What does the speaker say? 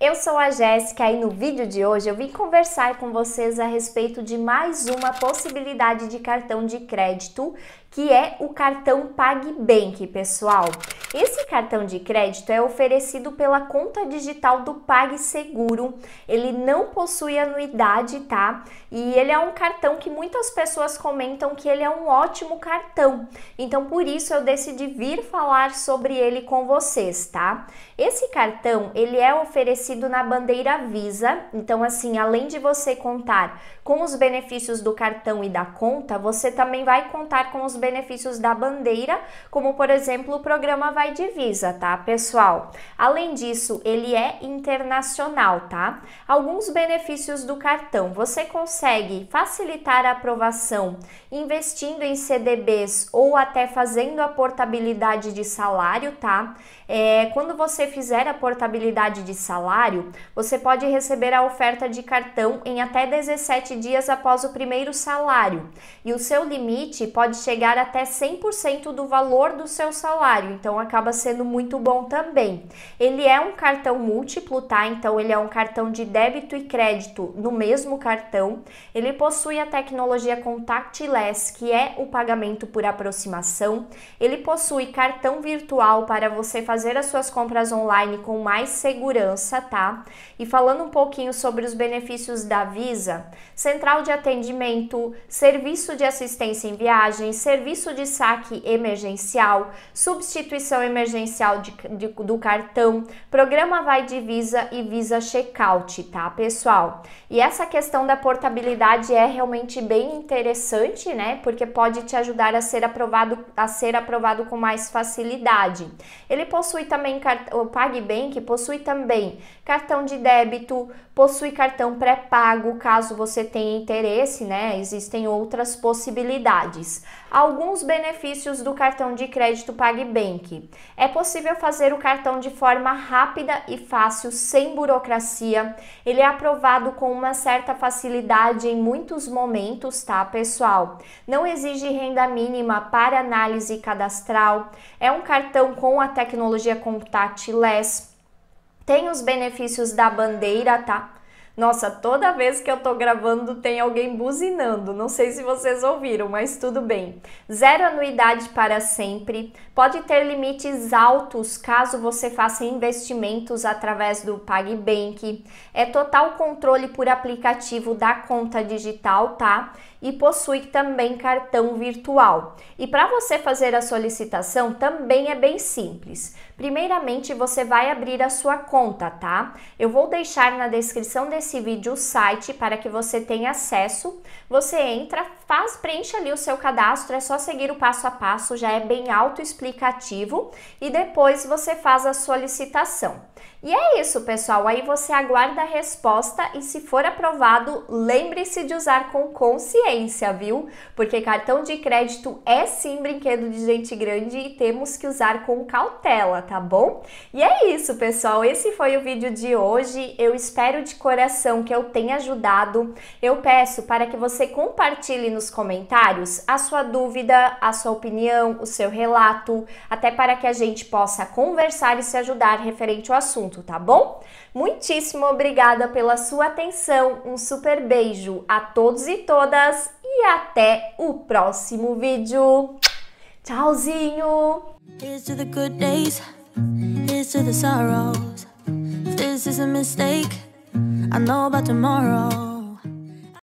Eu sou a Jéssica e no vídeo de hoje eu vim conversar com vocês a respeito de mais uma possibilidade de cartão de crédito, que é o cartão PagBank, pessoal. Esse cartão de crédito é oferecido pela conta digital do PagSeguro. Ele não possui anuidade, tá? E ele é um cartão que muitas pessoas comentam que ele é um ótimo cartão. Então, por isso eu decidi vir falar sobre ele com vocês, tá? Esse cartão, ele é oferecido oferecido na bandeira Visa. Então, assim, além de você contar com os benefícios do cartão e da conta, você também vai contar com os benefícios da bandeira, como por exemplo o programa Vai de Visa, tá, pessoal? Além disso, ele é internacional, tá? Alguns benefícios do cartão: você consegue facilitar a aprovação investindo em CDBs ou até fazendo a portabilidade de salário, tá? É, quando você fizer a portabilidade de salário, salário, você pode receber a oferta de cartão em até 17 dias após o primeiro salário, e o seu limite pode chegar até 100% do valor do seu salário, então acaba sendo muito bom também. Ele é um cartão múltiplo, tá? Então ele é um cartão de débito e crédito no mesmo cartão. Ele possui a tecnologia contactless, que é o pagamento por aproximação. Ele possui cartão virtual para você fazer as suas compras online com mais segurança, Tá? E falando um pouquinho sobre os benefícios da Visa, central de atendimento, serviço de assistência em viagem, serviço de saque emergencial, substituição emergencial de, de, do cartão, programa Vai de Visa e Visa Checkout, tá, pessoal? E essa questão da portabilidade é realmente bem interessante, né? Porque pode te ajudar a ser aprovado a ser aprovado com mais facilidade. Ele possui também o PagBank possui também cartão de débito, possui cartão pré-pago, caso você tenha interesse, né? Existem outras possibilidades. Alguns benefícios do cartão de crédito PagBank. É possível fazer o cartão de forma rápida e fácil, sem burocracia. Ele é aprovado com uma certa facilidade em muitos momentos, tá, pessoal? Não exige renda mínima para análise cadastral. É um cartão com a tecnologia contactless tem os benefícios da bandeira, tá? Nossa, toda vez que eu tô gravando tem alguém buzinando. Não sei se vocês ouviram, mas tudo bem. Zero anuidade para sempre. Pode ter limites altos caso você faça investimentos através do PagBank. É total controle por aplicativo da conta digital, tá? E possui também cartão virtual. E para você fazer a solicitação também é bem simples. Primeiramente, você vai abrir a sua conta, tá? Eu vou deixar na descrição desse nesse vídeo o site para que você tenha acesso. Você entra, faz, preenche ali o seu cadastro, é só seguir o passo a passo, já é bem autoexplicativo e depois você faz a solicitação. E é isso, pessoal. Aí você aguarda a resposta e se for aprovado, lembre-se de usar com consciência, viu? Porque cartão de crédito é sim brinquedo de gente grande e temos que usar com cautela, tá bom? E é isso, pessoal. Esse foi o vídeo de hoje. Eu espero de coração que eu tenha ajudado. Eu peço para que você compartilhe no nos comentários a sua dúvida, a sua opinião, o seu relato, até para que a gente possa conversar e se ajudar referente ao assunto, tá bom? Muitíssimo obrigada pela sua atenção, um super beijo a todos e todas e até o próximo vídeo. Tchauzinho! I know about tomorrow.